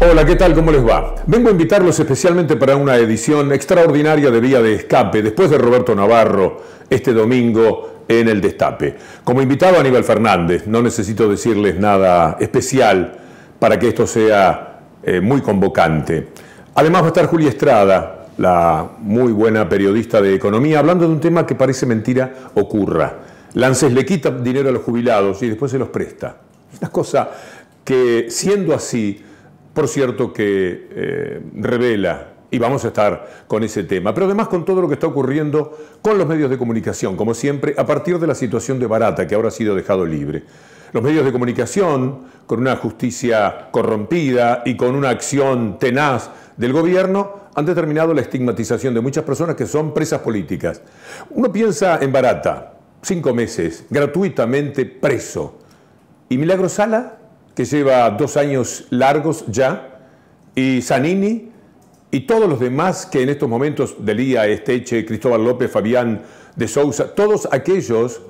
Hola, ¿qué tal? ¿Cómo les va? Vengo a invitarlos especialmente para una edición extraordinaria de Vía de Escape, después de Roberto Navarro, este domingo en el Destape. Como invitado Aníbal Fernández, no necesito decirles nada especial para que esto sea eh, muy convocante. Además va a estar Julia Estrada, la muy buena periodista de economía, hablando de un tema que parece mentira ocurra. Lances le quita dinero a los jubilados y después se los presta. Una cosa que siendo así por cierto, que eh, revela, y vamos a estar con ese tema, pero además con todo lo que está ocurriendo con los medios de comunicación, como siempre, a partir de la situación de Barata, que ahora ha sido dejado libre. Los medios de comunicación, con una justicia corrompida y con una acción tenaz del gobierno, han determinado la estigmatización de muchas personas que son presas políticas. Uno piensa en Barata, cinco meses, gratuitamente preso. ¿Y Milagro Sala? que lleva dos años largos ya, y Zanini y todos los demás que en estos momentos, Delía, Esteche, Cristóbal López, Fabián de Sousa, todos aquellos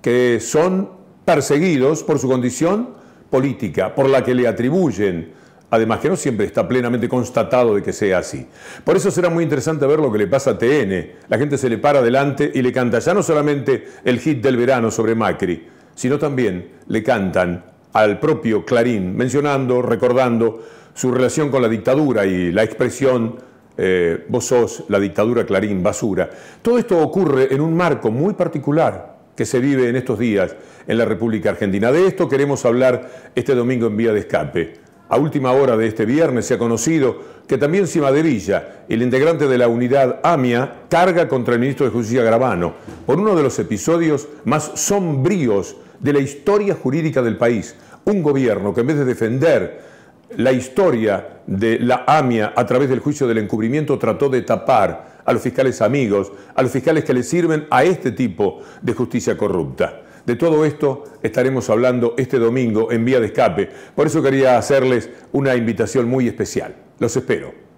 que son perseguidos por su condición política, por la que le atribuyen, además que no siempre está plenamente constatado de que sea así. Por eso será muy interesante ver lo que le pasa a TN. La gente se le para adelante y le canta ya no solamente el hit del verano sobre Macri, sino también le cantan al propio Clarín, mencionando, recordando su relación con la dictadura y la expresión eh, vos sos la dictadura Clarín, basura. Todo esto ocurre en un marco muy particular que se vive en estos días en la República Argentina. De esto queremos hablar este domingo en Vía de Escape. A última hora de este viernes se ha conocido que también Villa, el integrante de la unidad AMIA, carga contra el ministro de Justicia Gravano por uno de los episodios más sombríos de la historia jurídica del país. Un gobierno que en vez de defender la historia de la AMIA a través del juicio del encubrimiento trató de tapar a los fiscales amigos, a los fiscales que le sirven a este tipo de justicia corrupta. De todo esto estaremos hablando este domingo en Vía de Escape. Por eso quería hacerles una invitación muy especial. Los espero.